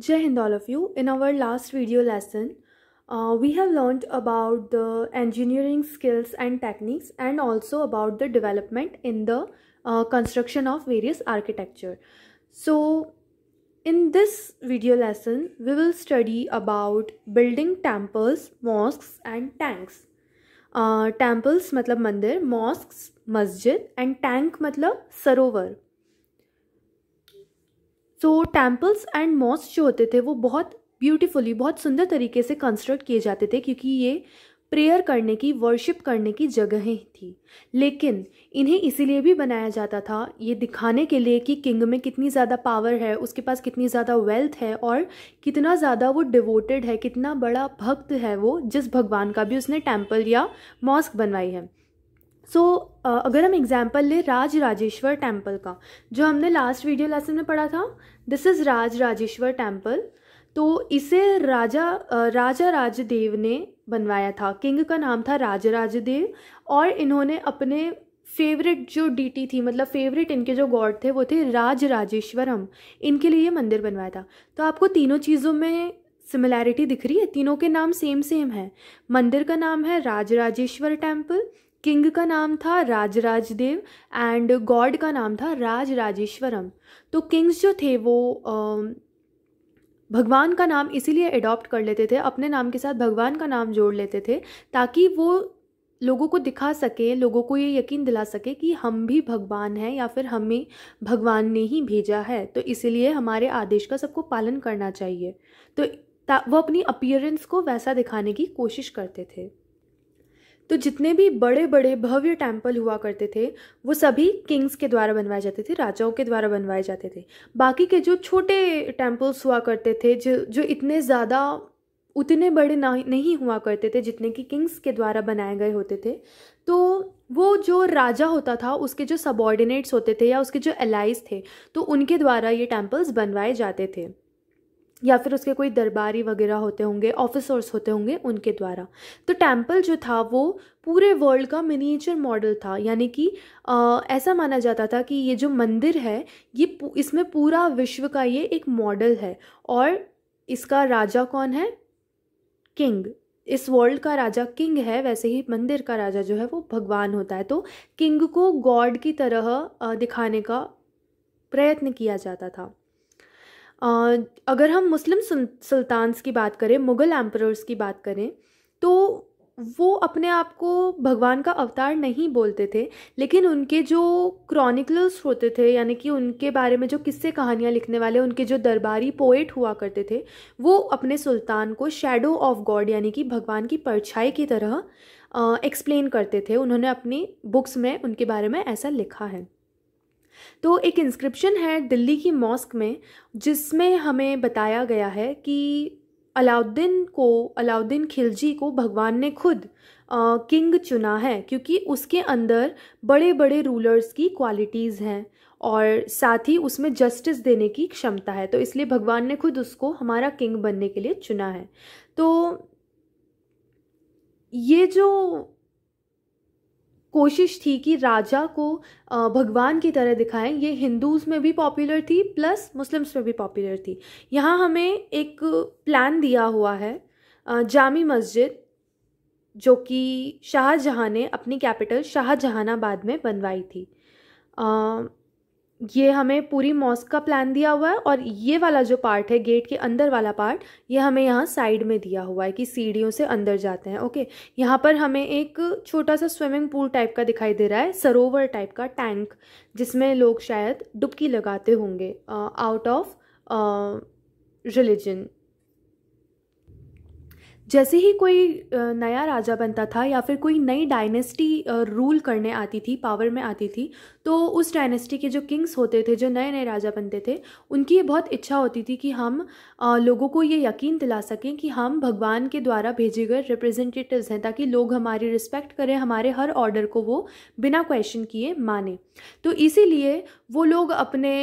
Jai Hind all of you. In our last video lesson, uh, we have learned about the engineering skills and techniques and also about the development in the uh, construction of various architecture. So in this video lesson, we will study about building temples, mosques and tanks. Uh, temples मतलब मंदिर, mosques, masjid and tank मतलब सरोवर. सो temples and moss जो होते थे वो बहुत beautifully बहुत सुंदर तरीके से कंस्ट्रक्ट किए जाते थे क्योंकि ये प्रेयर करने की वर्शिप करने की जगहें थी लेकिन इन्हें इसीलिए भी बनाया जाता था ये दिखाने के लिए कि किंग में कितनी ज़्यादा पावर है उसके पास कितनी ज़्यादा वेल्थ है और कितना ज़्यादा वो डिवोटेड है कितना बड़ा भक्त है वो जिस भगवान का भी उसने टेम्पल या मॉस्क बनवाई है सो so, अगर हम एग्जाम्पल लें राज राजेश्वर टेम्पल का जो हमने लास्ट वीडियो लेसन में पढ़ा था this is Raj Rajeshwar temple तो इसे राजा राजा राजदेव ने बनवाया था किंग का नाम था राजा राजदेव और इन्होंने अपने फेवरेट जो डीटी थी मतलब फेवरेट इनके जो गॉड थे वो थे राज राजेश्वरम इनके लिए ये मंदिर बनवाया था तो आपको तीनों चीज़ों में सिमिलैरिटी दिख रही है तीनों के नाम सेम सेम है मंदिर का नाम है राज राजेश्वर टेम्पल किंग का नाम था राजराज देव एंड गॉड का नाम था राज राजेश्वरम तो किंग्स जो थे वो भगवान का नाम इसीलिए एडॉप्ट कर लेते थे अपने नाम के साथ भगवान का नाम जोड़ लेते थे ताकि वो लोगों को दिखा सके लोगों को ये यकीन दिला सके कि हम भी भगवान हैं या फिर हमें भगवान ने ही भेजा है तो इसीलिए हमारे आदेश का सबको पालन करना चाहिए तो वो अपनी अपियरेंस को वैसा दिखाने की कोशिश करते थे तो जितने भी बड़े बड़े भव्य टेम्पल हुआ करते थे वो सभी किंग्स के द्वारा बनवाए जाते थे राजाओं के द्वारा बनवाए जाते थे बाकी के जो छोटे टेम्पल्स हुआ करते थे जो जो इतने ज़्यादा उतने बड़े ना नहीं हुआ करते थे जितने कि किंग्स के द्वारा बनाए गए होते थे तो वो जो राजा होता था उसके जो सबॉर्डिनेट्स होते थे या उसके जो एलाइज थे तो उनके द्वारा ये टेम्पल्स बनवाए जाते थे या फिर उसके कोई दरबारी वगैरह होते होंगे ऑफिसर्स होते होंगे उनके द्वारा तो टेम्पल जो था वो पूरे वर्ल्ड का मिनिएचर मॉडल था यानी कि आ, ऐसा माना जाता था कि ये जो मंदिर है ये इसमें पूरा विश्व का ये एक मॉडल है और इसका राजा कौन है किंग इस वर्ल्ड का राजा किंग है वैसे ही मंदिर का राजा जो है वो भगवान होता है तो किंग को गॉड की तरह दिखाने का प्रयत्न किया जाता था अगर हम मुस्लिम सुल्तान्स की बात करें मुग़ल एम्परर्स की बात करें तो वो अपने आप को भगवान का अवतार नहीं बोलते थे लेकिन उनके जो क्रॉनिकल्स होते थे यानी कि उनके बारे में जो किस्से कहानियाँ लिखने वाले उनके जो दरबारी पोएट हुआ करते थे वो अपने सुल्तान को शेडो ऑफ गॉड यानी कि भगवान की परछाई की तरह एक्सप्लेन करते थे उन्होंने अपनी बुक्स में उनके बारे में ऐसा लिखा है तो एक इंस्क्रिप्शन है दिल्ली की मॉस्क में जिसमें हमें बताया गया है कि अलाउद्दीन को अलाउद्दीन खिलजी को भगवान ने खुद आ, किंग चुना है क्योंकि उसके अंदर बड़े बड़े रूलर्स की क्वालिटीज़ हैं और साथ ही उसमें जस्टिस देने की क्षमता है तो इसलिए भगवान ने खुद उसको हमारा किंग बनने के लिए चुना है तो ये जो कोशिश थी कि राजा को भगवान की तरह दिखाएं ये हिंदूज़ में भी पॉपुलर थी प्लस मुस्लिम्स में भी पॉपुलर थी यहाँ हमें एक प्लान दिया हुआ है जामी मस्जिद जो कि शाहजहाँ ने अपनी कैपिटल शाहजहानाबाद में बनवाई थी ये हमें पूरी मॉस्क का प्लान दिया हुआ है और ये वाला जो पार्ट है गेट के अंदर वाला पार्ट ये हमें यहाँ साइड में दिया हुआ है कि सीढ़ियों से अंदर जाते हैं ओके यहाँ पर हमें एक छोटा सा स्विमिंग पूल टाइप का दिखाई दे रहा है सरोवर टाइप का टैंक जिसमें लोग शायद डुबकी लगाते होंगे आउट ऑफ रिलीजन जैसे ही कोई नया राजा बनता था या फिर कोई नई डायनेस्टी रूल करने आती थी पावर में आती थी तो उस डायनेस्टी के जो किंग्स होते थे जो नए नए राजा बनते थे उनकी ये बहुत इच्छा होती थी कि हम लोगों को ये यकीन दिला सकें कि हम भगवान के द्वारा भेजे गए रिप्रेजेंटेटिव्स हैं ताकि लोग हमारी रिस्पेक्ट करें हमारे हर ऑर्डर को वो बिना क्वेश्चन किए माने तो इसीलिए वो लोग अपने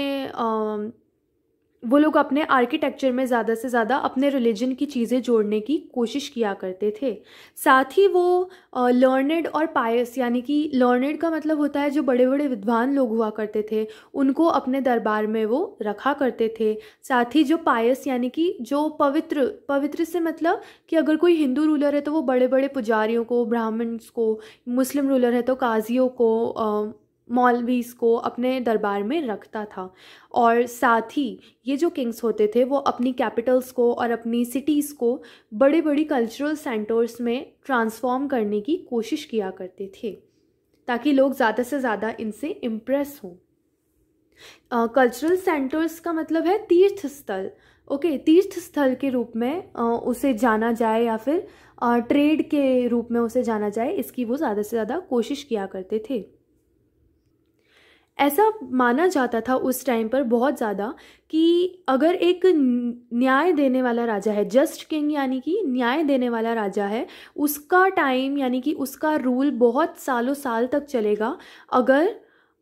वो लोग अपने आर्किटेक्चर में ज़्यादा से ज़्यादा अपने रिलीजन की चीज़ें जोड़ने की कोशिश किया करते थे साथ ही वो लर्नड और पायस यानी कि लर्नड का मतलब होता है जो बड़े बड़े विद्वान लोग हुआ करते थे उनको अपने दरबार में वो रखा करते थे साथ ही जो पायस यानी कि जो पवित्र पवित्र से मतलब कि अगर कोई हिंदू रूलर है तो वो बड़े बड़े पुजारियों को ब्राह्मण्स को मुस्लिम रूलर है तो काजियों को मौलवीज़ को अपने दरबार में रखता था और साथ ही ये जो किंग्स होते थे वो अपनी कैपिटल्स को और अपनी सिटीज़ को बड़े बड़ी कल्चरल सेंटर्स में ट्रांसफॉर्म करने की कोशिश किया करते थे ताकि लोग ज़्यादा से ज़्यादा इनसे इम्प्रेस हों कल्चरल सेंटर्स का मतलब है तीर्थ स्थल ओके okay, तीर्थ स्थल के रूप में uh, उसे जाना जाए या फिर ट्रेड uh, के रूप में उसे जाना जाए इसकी वो ज़्यादा से ज़्यादा कोशिश किया करते थे ऐसा माना जाता था उस टाइम पर बहुत ज़्यादा कि अगर एक न्याय देने वाला राजा है जस्ट किंग यानी कि न्याय देने वाला राजा है उसका टाइम यानी कि उसका रूल बहुत सालों साल तक चलेगा अगर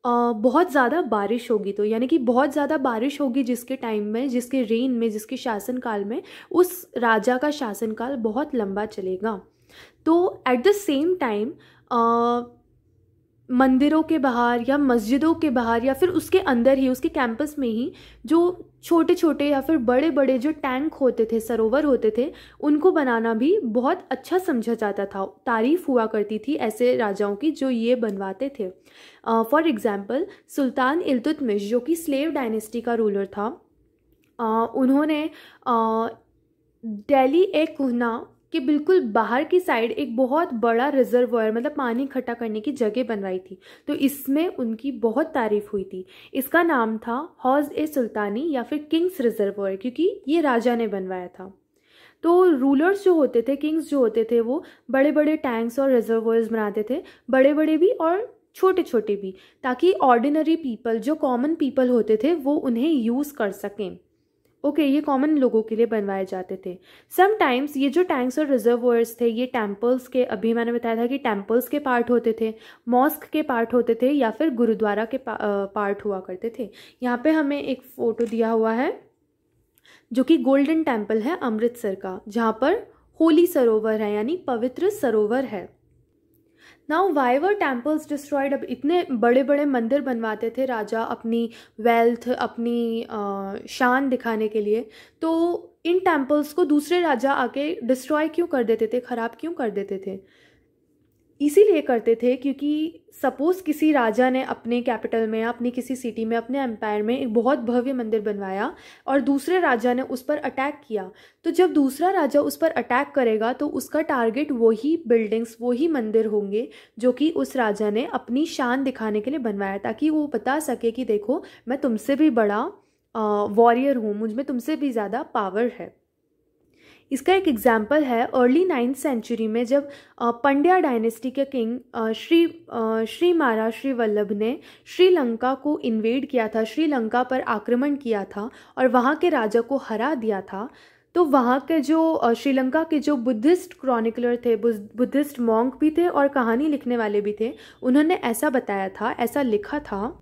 आ, बहुत ज़्यादा बारिश होगी तो यानी कि बहुत ज़्यादा बारिश होगी जिसके टाइम में जिसके रेन में जिसके शासनकाल में उस राजा का शासनकाल बहुत लंबा चलेगा तो एट द सेम टाइम मंदिरों के बाहर या मस्जिदों के बाहर या फिर उसके अंदर ही उसके कैंपस में ही जो छोटे छोटे या फिर बड़े बड़े जो टैंक होते थे सरोवर होते थे उनको बनाना भी बहुत अच्छा समझा जाता था तारीफ हुआ करती थी ऐसे राजाओं की जो ये बनवाते थे फॉर एग्ज़ाम्पल सुल्तान इल्तुतमिश जो कि स्लेव डायनेस्टी का रूलर था uh, उन्होंने uh, डेली ए कुहना कि बिल्कुल बाहर की साइड एक बहुत बड़ा रिज़र्वर मतलब पानी इकट्ठा करने की जगह बनवाई थी तो इसमें उनकी बहुत तारीफ हुई थी इसका नाम था हौज ए सुल्तानी या फिर किंग्स रिज़र्वर क्योंकि ये राजा ने बनवाया था तो रूलर्स जो होते थे किंग्स जो होते थे वो बड़े बड़े टैंक्स और रिज़र्वर्स बनाते थे बड़े बड़े भी और छोटे छोटे भी ताकि ऑर्डिनरी पीपल जो कॉमन पीपल होते थे वो उन्हें यूज़ कर सकें ओके ये कॉमन लोगों के लिए बनवाए जाते थे समटाइम्स ये जो टैंक्स और रिजर्वर्स थे ये टेम्पल्स के अभी मैंने बताया था कि टेम्पल्स के पार्ट होते थे मॉस्क के पार्ट होते थे या फिर गुरुद्वारा के पा, पार्ट हुआ करते थे यहाँ पे हमें एक फ़ोटो दिया हुआ है जो कि गोल्डन टेम्पल है अमृतसर का जहाँ पर होली सरोवर है यानी पवित्र सरोवर है now why were temples destroyed अब इतने बड़े बड़े मंदिर बनवाते थे राजा अपनी वेल्थ अपनी आ, शान दिखाने के लिए तो इन टेम्पल्स को दूसरे राजा आके डिस्ट्रॉय क्यों कर देते थे ख़राब क्यों कर देते थे इसीलिए करते थे क्योंकि सपोज़ किसी राजा ने अपने कैपिटल में या अपनी किसी सिटी में अपने एम्पायर में एक बहुत भव्य मंदिर बनवाया और दूसरे राजा ने उस पर अटैक किया तो जब दूसरा राजा उस पर अटैक करेगा तो उसका टारगेट वही बिल्डिंग्स वही मंदिर होंगे जो कि उस राजा ने अपनी शान दिखाने के लिए बनवाया ताकि वो बता सके कि देखो मैं तुमसे भी बड़ा वॉरियर हूँ मुझ में तुमसे भी ज़्यादा पावर है इसका एक एग्जाम्पल है अर्ली नाइन्थ सेंचुरी में जब पंड्या डायनेस्टी के किंग श्री श्री मारा श्री वल्लभ ने श्रीलंका को इन्वेड किया था श्रीलंका पर आक्रमण किया था और वहाँ के राजा को हरा दिया था तो वहाँ के जो श्रीलंका के जो बुद्धिस्ट क्रॉनिकलर थे बुद्धिस्ट मॉन्क भी थे और कहानी लिखने वाले भी थे उन्होंने ऐसा बताया था ऐसा लिखा था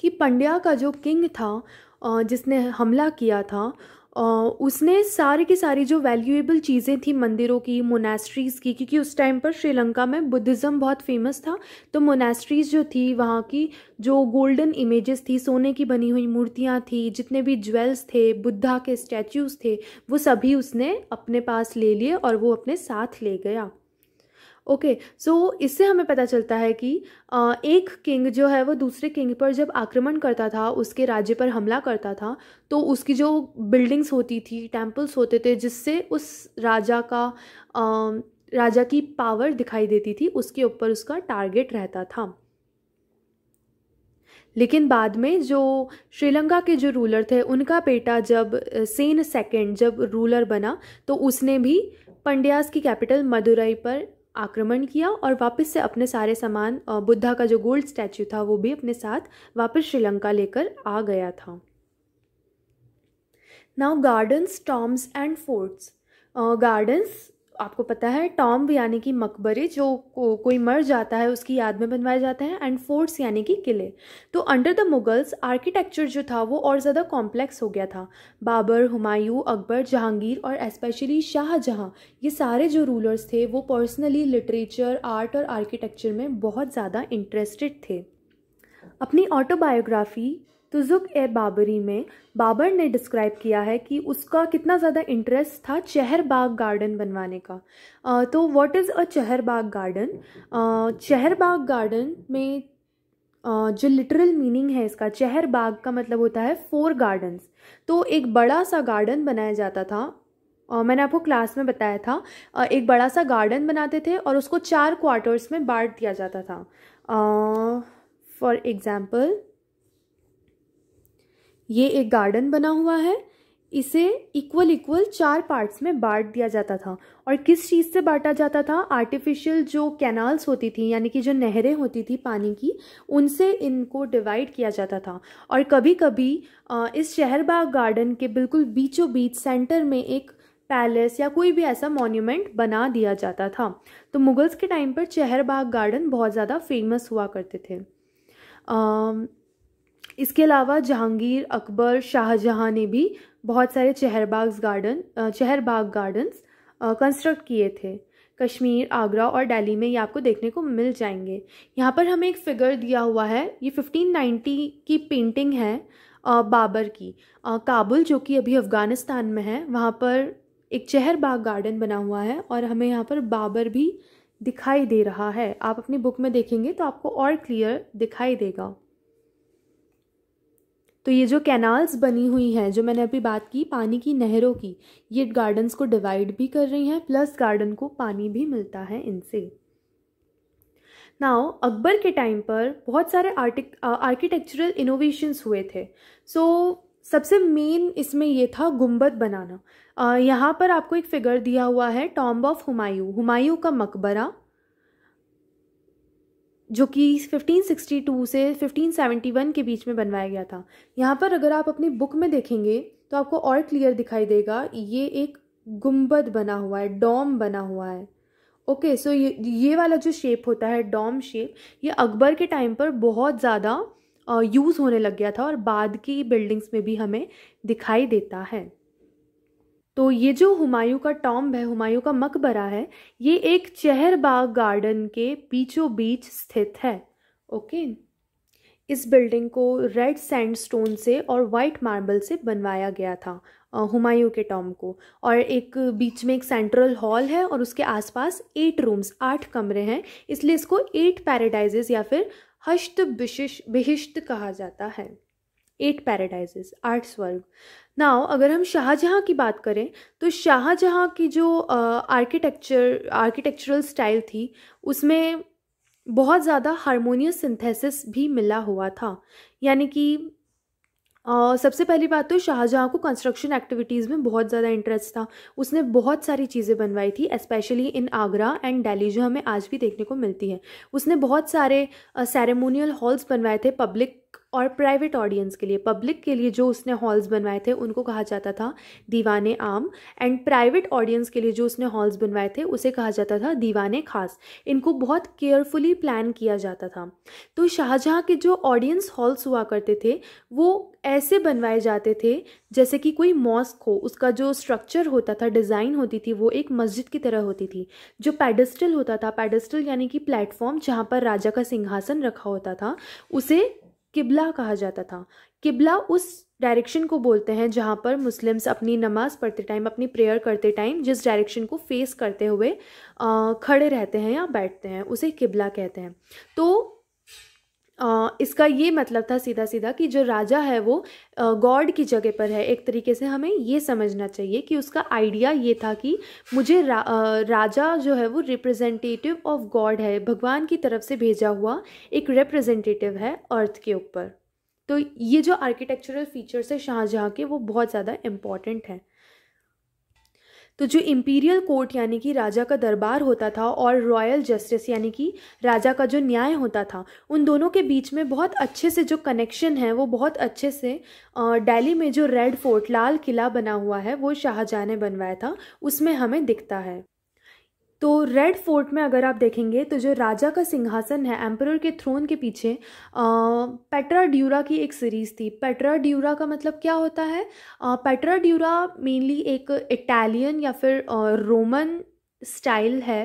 कि पंड्या का जो किंग था जिसने हमला किया था उसने सारे की सारी जो वैल्यूएबल चीज़ें थी मंदिरों की मोनास्ट्रीज़ की क्योंकि उस टाइम पर श्रीलंका में बुद्धिज़्म बहुत फेमस था तो मोनास्ट्रीज़ जो थी वहाँ की जो गोल्डन इमेजेस थी सोने की बनी हुई मूर्तियाँ थी जितने भी ज्वेल्स थे बुद्धा के स्टैचूज़ थे वो सभी उसने अपने पास ले लिए और वो अपने साथ ले गया ओके okay, सो so इससे हमें पता चलता है कि एक किंग जो है वो दूसरे किंग पर जब आक्रमण करता था उसके राज्य पर हमला करता था तो उसकी जो बिल्डिंग्स होती थी टेम्पल्स होते थे जिससे उस राजा का राजा की पावर दिखाई देती थी उसके ऊपर उसका टारगेट रहता था लेकिन बाद में जो श्रीलंका के जो रूलर थे उनका बेटा जब सेन सेकेंड जब रूलर बना तो उसने भी पंड्यास की कैपिटल मदुरई पर आक्रमण किया और वापस से अपने सारे सामान बुद्धा का जो गोल्ड स्टैचू था वो भी अपने साथ वापस श्रीलंका लेकर आ गया था now gardens tombs and forts gardens आपको पता है टॉम्ब यानी कि मकबरे जो को, कोई मर जाता है उसकी याद में बनवाए जाते हैं एंड फोर्ट्स यानी कि किले तो अंडर द मुगल्स आर्किटेक्चर जो था वो और ज़्यादा कॉम्प्लेक्स हो गया था बाबर हुमायूं अकबर जहांगीर और एस्पेशली शाहजहाँ ये सारे जो रूलर्स थे वो पर्सनली लिटरेचर आर्ट और आर्किटेक्चर में बहुत ज़्यादा इंटरेस्टेड थे अपनी ऑटोबायोग्राफी तुजुक ए बाबरी में बाबर ने डिस्क्राइब किया है कि उसका कितना ज़्यादा इंटरेस्ट था चहरबाग गार्डन बनवाने का तो व्हाट इज़ अ चहरबाग गार्डन चहरबाग गार्डन में जो लिटरल मीनिंग है इसका चहर बाग का मतलब होता है फोर गार्डन्स तो एक बड़ा सा गार्डन बनाया जाता था और मैंने आपको क्लास में बताया था एक बड़ा सा गार्डन बनाते थे और उसको चार क्वार्टर्स में बांट दिया जाता था फॉर एग्ज़ाम्पल ये एक गार्डन बना हुआ है इसे इक्वल इक्वल चार पार्ट्स में बांट दिया जाता था और किस चीज़ से बांटा जाता था आर्टिफिशियल जो कैनाल्स होती थी यानी कि जो नहरें होती थी पानी की उनसे इनको डिवाइड किया जाता था और कभी कभी इस शहरबाग गार्डन के बिल्कुल बीचों बीच सेंटर में एक पैलेस या कोई भी ऐसा मॉन्यूमेंट बना दिया जाता था तो मुगल्स के टाइम पर चहरबाग गार्डन बहुत ज़्यादा फेमस हुआ करते थे इसके अलावा जहांगीर अकबर शाहजहाँ ने भी बहुत सारे चहरबाग गार्डन चहरबाग गार्डन्स कंस्ट्रक्ट किए थे कश्मीर आगरा और दिल्ली में ये आपको देखने को मिल जाएंगे यहाँ पर हमें एक फिगर दिया हुआ है ये 1590 की पेंटिंग है आ, बाबर की आ, काबुल जो कि अभी अफ़गानिस्तान में है वहाँ पर एक चहरबाग गार्डन बना हुआ है और हमें यहाँ पर बाबर भी दिखाई दे रहा है आप अपनी बुक में देखेंगे तो आपको और क्लियर दिखाई देगा तो ये जो कैनाल्स बनी हुई हैं जो मैंने अभी बात की पानी की नहरों की ये गार्डन्स को डिवाइड भी कर रही हैं प्लस गार्डन को पानी भी मिलता है इनसे नाउ अकबर के टाइम पर बहुत सारे आर्टिक आर्किटेक्चरल इनोवेशंस हुए थे सो so, सबसे मेन इसमें ये था गुम्बद बनाना uh, यहाँ पर आपको एक फिगर दिया हुआ है टॉम्ब ऑफ हुमायूं हुमायूं का मकबरा जो कि 1562 से 1571 के बीच में बनवाया गया था यहाँ पर अगर आप अपनी बुक में देखेंगे तो आपको और क्लियर दिखाई देगा ये एक गुम्बद बना हुआ है डॉम बना हुआ है ओके okay, सो so ये ये वाला जो शेप होता है डॉम शेप ये अकबर के टाइम पर बहुत ज़्यादा यूज़ होने लग गया था और बाद की बिल्डिंग्स में भी हमें दिखाई देता है तो ये जो हुमायूं का टॉम्ब है हुमायूं का मकबरा है ये एक चहरबाग गार्डन के बीचों बीच स्थित है ओके इस बिल्डिंग को रेड सैंडस्टोन से और वाइट मार्बल से बनवाया गया था हुमायूं के टॉम को और एक बीच में एक सेंट्रल हॉल है और उसके आसपास एट रूम्स आठ कमरे हैं इसलिए इसको एट पैराडाइजेस या फिर हष्ट विशिष्ट बिहिष्ट कहा जाता है एट पैराडाइजेस आठ स्वर्ग नाउ अगर हम शाहजहाँ की बात करें तो शाहजहाँ की जो आर्किटेक्चर आर्किटेक्चरल स्टाइल थी उसमें बहुत ज़्यादा हारमोनियस सिंथेसिस भी मिला हुआ था यानी कि Uh, सबसे पहली बात तो शाहजहाँ को कंस्ट्रक्शन एक्टिविटीज़ में बहुत ज़्यादा इंटरेस्ट था उसने बहुत सारी चीज़ें बनवाई थी specially in Agra and Delhi जो हमें आज भी देखने को मिलती है उसने बहुत सारे सेरेमोनियल uh, हॉल्स बनवाए थे पब्लिक और प्राइवेट ऑडियंस के लिए पब्लिक के लिए जो उसने हॉल्स बनवाए थे उनको कहा जाता था दीवाने आम एंड प्राइवेट ऑडियंस के लिए जो उसने हॉल्स बनवाए थे उसे कहा जाता था दीवाने खास इनको बहुत केयरफुली प्लान किया जाता था तो शाहजहाँ के जो ऑडियंस हॉल्स हुआ करते थे वो ऐसे बनवाए जाते थे जैसे कि कोई मॉस्क हो उसका जो स्ट्रक्चर होता था डिज़ाइन होती थी वो एक मस्जिद की तरह होती थी जो पैडस्टल होता था पैडस्टल यानी कि प्लेटफॉर्म जहाँ पर राजा का सिंहासन रखा होता था उसे किबला कहा जाता था किबला उस डायरेक्शन को बोलते हैं जहाँ पर मुस्लिम्स अपनी नमाज़ पढ़ते टाइम अपनी प्रेयर करते टाइम जिस डायरेक्शन को फेस करते हुए खड़े रहते हैं या बैठते हैं उसे किबला कहते हैं तो इसका ये मतलब था सीधा सीधा कि जो राजा है वो गॉड की जगह पर है एक तरीके से हमें ये समझना चाहिए कि उसका आइडिया ये था कि मुझे रा, राजा जो है वो रिप्रेजेंटेटिव ऑफ गॉड है भगवान की तरफ से भेजा हुआ एक रिप्रेजेंटेटिव है अर्थ के ऊपर तो ये जो आर्किटेक्चरल फीचर्स है शाहजहाँ के वो बहुत ज़्यादा इम्पॉर्टेंट हैं तो जो इम्पीरियल कोर्ट यानी कि राजा का दरबार होता था और रॉयल जस्टिस यानी कि राजा का जो न्याय होता था उन दोनों के बीच में बहुत अच्छे से जो कनेक्शन है वो बहुत अच्छे से डेली में जो रेड फोर्ट लाल किला बना हुआ है वो शाहजहाँ ने बनवाया था उसमें हमें दिखता है तो रेड फोर्ट में अगर आप देखेंगे तो जो राजा का सिंहासन है एम्पर के थ्रोन के पीछे पेट्रा ड्यूरा की एक सीरीज़ थी पेट्रा ड्यूरा का मतलब क्या होता है पेट्रा ड्यूरा मेनली एक इटालियन या फिर आ, रोमन स्टाइल है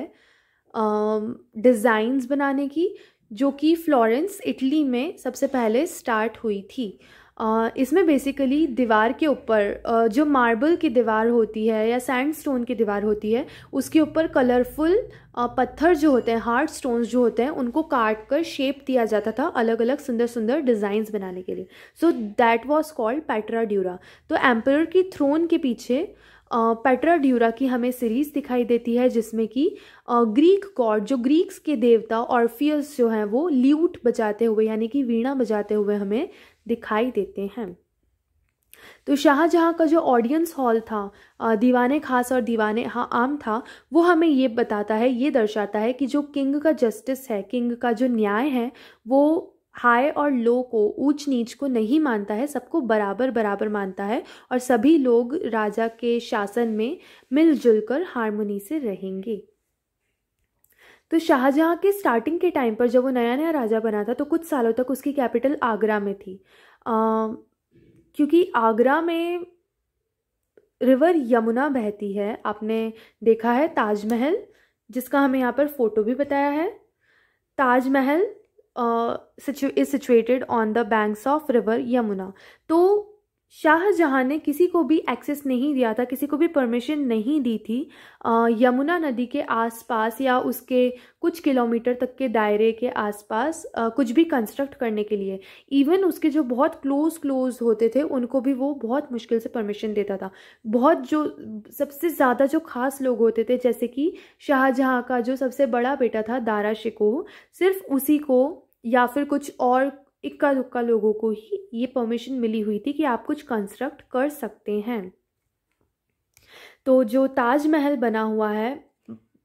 डिज़ाइंस बनाने की जो कि फ्लोरेंस इटली में सबसे पहले स्टार्ट हुई थी इसमें बेसिकली दीवार के ऊपर जो मार्बल की दीवार होती है या सैंडस्टोन की दीवार होती है उसके ऊपर कलरफुल पत्थर जो होते हैं हार्ड स्टोन्स जो होते हैं उनको काट कर शेप दिया जाता था अलग अलग सुंदर सुंदर डिज़ाइंस बनाने के लिए so that was called pietra dura तो एम्पर की थ्रोन के पीछे पेट्रा ड्यूरा की हमें सीरीज़ दिखाई देती है जिसमें कि ग्रीक गॉड जो ग्रीक्स के देवता और जो हैं वो ल्यूट बजाते हुए यानी कि वीणा बजाते हुए हमें दिखाई देते हैं तो शाहजहाँ का जो ऑडियंस हॉल था दीवाने खास और दीवाने हाँ आम था वो हमें ये बताता है ये दर्शाता है कि जो किंग का जस्टिस है किंग का जो न्याय है वो हाई और लो को ऊंच नीच को नहीं मानता है सबको बराबर बराबर मानता है और सभी लोग राजा के शासन में मिलजुल कर हारमोनी से रहेंगे तो शाहजहाँ के स्टार्टिंग के टाइम पर जब वो नया नया राजा बना था तो कुछ सालों तक उसकी कैपिटल आगरा में थी आ, क्योंकि आगरा में रिवर यमुना बहती है आपने देखा है ताजमहल जिसका हमें यहाँ पर फ़ोटो भी बताया है Taj Mahal is situated on the banks of river Yamuna तो शाहजहां ने किसी को भी एक्सेस नहीं दिया था किसी को भी परमिशन नहीं दी थी यमुना नदी के आसपास या उसके कुछ किलोमीटर तक के दायरे के आसपास कुछ भी कंस्ट्रक्ट करने के लिए इवन उसके जो बहुत क्लोज क्लोज होते थे उनको भी वो बहुत मुश्किल से परमिशन देता था बहुत जो सबसे ज़्यादा जो खास लोग होते थे जैसे कि शाहजहाँ का जो सबसे बड़ा बेटा था दारा शिकोह सिर्फ उसी को या फिर कुछ और इक्का दुक्का लोगों को ही ये परमिशन मिली हुई थी कि आप कुछ कंस्ट्रक्ट कर सकते हैं तो जो ताजमहल बना हुआ है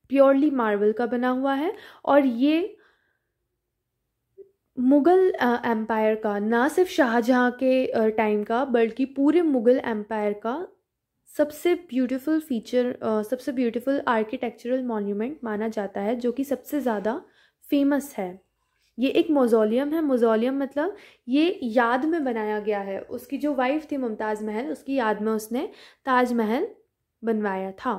प्योरली मार्बल का बना हुआ है और ये मुग़ल एम्पायर का ना सिर्फ शाहजहाँ के टाइम का बल्कि पूरे मुग़ल एम्पायर का सबसे ब्यूटीफुल फीचर सबसे ब्यूटीफुल आर्किटेक्चरल मॉन्यूमेंट माना जाता है जो कि सबसे ज़्यादा फेमस है ये एक मोजोलियम है मोजोलियम मतलब ये याद में बनाया गया है उसकी जो वाइफ थी मुमताज़ महल उसकी याद में उसने ताज महल बनवाया था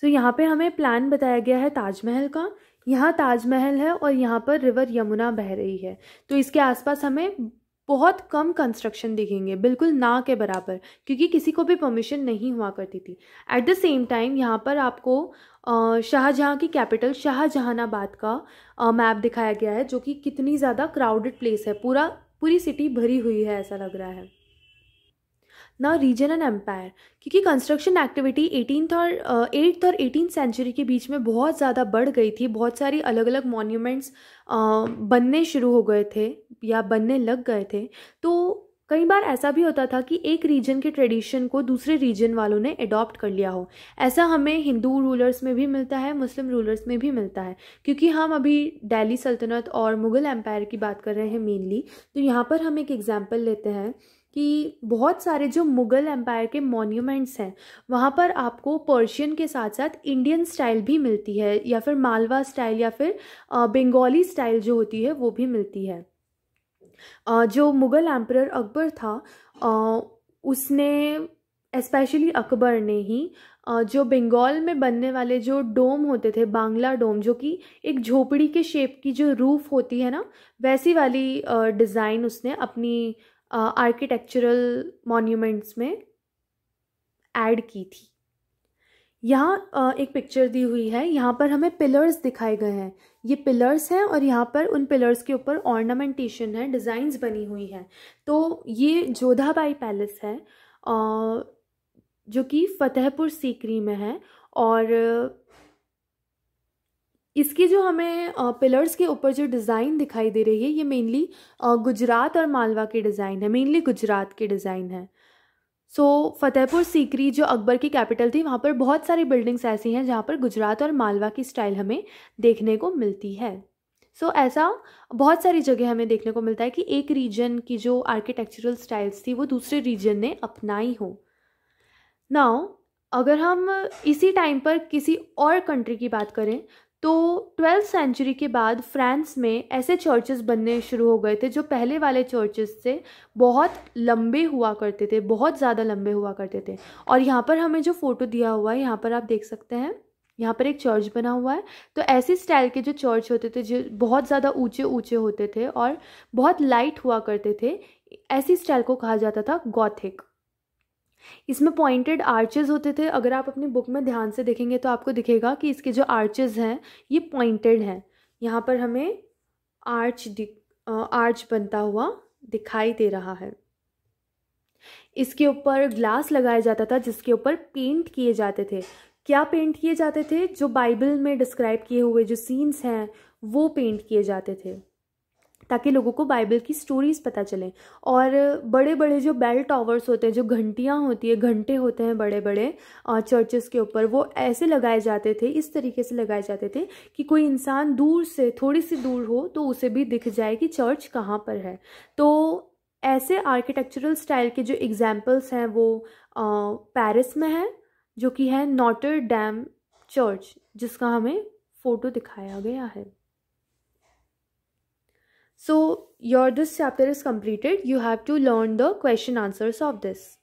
तो so, यहाँ पे हमें प्लान बताया गया है ताजमहल का यहाँ ताजमहल है और यहाँ पर रिवर यमुना बह रही है तो इसके आसपास हमें बहुत कम कंस्ट्रक्शन दिखेंगे बिल्कुल ना के बराबर क्योंकि किसी को भी परमिशन नहीं हुआ करती थी एट द सेम टाइम यहाँ पर आपको शाहजहाँ की कैपिटल शाहजहानाबाद का मैप दिखाया गया है जो कि कितनी ज़्यादा क्राउडेड प्लेस है पूरा पूरी सिटी भरी हुई है ऐसा लग रहा है ना रीजन एंड एम्पायर क्योंकि कंस्ट्रक्शन एक्टिविटी एटीन और एट्थ uh, और एटीन सेंचुरी के बीच में बहुत ज़्यादा बढ़ गई थी बहुत सारी अलग अलग मॉन्यूमेंट्स बनने शुरू हो गए थे या बनने लग गए थे तो कई बार ऐसा भी होता था कि एक रीजन के ट्रेडिशन को दूसरे रीजन वालों ने अडॉप्ट कर लिया हो ऐसा हमें हिंदू रूलर्स में भी मिलता है मुस्लिम रूलर्स में भी मिलता है क्योंकि हम अभी दिल्ली सल्तनत और मुग़ल एम्पायर की बात कर रहे हैं मेनली तो यहाँ पर हम एक एग्जाम्पल लेते हैं कि बहुत सारे जो मुग़ल एम्पायर के मॉन्यूमेंट्स हैं वहाँ पर आपको पर्शियन के साथ साथ इंडियन स्टाइल भी मिलती है या फिर मालवा स्टाइल या फिर बंगाली स्टाइल जो होती है वो भी मिलती है जो मुग़ल एम्प्रर अकबर था उसने इस्पेशली अकबर ने ही जो बंगाल में बनने वाले जो डोम होते थे बांग्ला डोम जो कि एक झोपड़ी के शेप की जो रूफ होती है ना वैसी वाली डिज़ाइन उसने अपनी आर्किटेक्चरल मॉन्यूमेंट्स में ऐड की थी यहाँ एक पिक्चर दी हुई है यहाँ पर हमें पिलर्स दिखाए गए हैं ये पिलर्स हैं और यहाँ पर उन पिलर्स के ऊपर ऑर्नामेंटेशन है डिज़ाइंस बनी हुई हैं तो ये जोधाबाई पैलेस है जो कि फतेहपुर सीकरी में है और इसकी जो हमें पिलर्स के ऊपर जो डिज़ाइन दिखाई दे रही है ये मेनली गुजरात और मालवा के डिज़ाइन है मेनली गुजरात के डिज़ाइन है सो so, फतेहपुर सीकरी जो अकबर की कैपिटल थी वहाँ पर बहुत सारी बिल्डिंग्स ऐसी हैं जहाँ पर गुजरात और मालवा की स्टाइल हमें देखने को मिलती है सो so, ऐसा बहुत सारी जगह हमें देखने को मिलता है कि एक रीजन की जो आर्किटेक्चरल स्टाइल्स थी वो दूसरे रीजन ने अपनाई हो नाउ अगर हम इसी टाइम पर किसी और कंट्री की बात करें तो ट्वेल्थ सेंचुरी के बाद फ्रांस में ऐसे चर्चेस बनने शुरू हो गए थे जो पहले वाले चर्चेस से बहुत लंबे हुआ करते थे बहुत ज़्यादा लंबे हुआ करते थे और यहाँ पर हमें जो फ़ोटो दिया हुआ है यहाँ पर आप देख सकते हैं यहाँ पर एक चर्च बना हुआ है तो ऐसी स्टाइल के जो चर्च होते थे जो बहुत ज़्यादा ऊँचे ऊँचे होते थे और बहुत लाइट हुआ करते थे ऐसी स्टाइल को कहा जाता था गॉथिक इसमें पॉइंटेड आर्चेज होते थे अगर आप अपनी बुक में ध्यान से देखेंगे तो आपको दिखेगा कि इसके जो आर्चेज हैं ये पॉइंटेड हैं यहाँ पर हमें आर्च आर्च बनता हुआ दिखाई दे रहा है इसके ऊपर ग्लास लगाया जाता था जिसके ऊपर पेंट किए जाते थे क्या पेंट किए जाते थे जो बाइबल में डिस्क्राइब किए हुए जो सीन्स हैं वो पेंट किए जाते थे ताकि लोगों को बाइबल की स्टोरीज़ पता चलें और बड़े बड़े जो बेल टावर्स होते हैं जो घंटियाँ होती है घंटे होते हैं बड़े बड़े चर्चेस के ऊपर वो ऐसे लगाए जाते थे इस तरीके से लगाए जाते थे कि कोई इंसान दूर से थोड़ी सी दूर हो तो उसे भी दिख जाए कि चर्च कहाँ पर है तो ऐसे आर्किटेक्चरल स्टाइल के जो एग्जाम्पल्स हैं वो पेरिस में है जो कि है नोटर डैम चर्च जिसका हमें फ़ोटो दिखाया गया है So your this chapter is completed. You have to learn the question answers of this.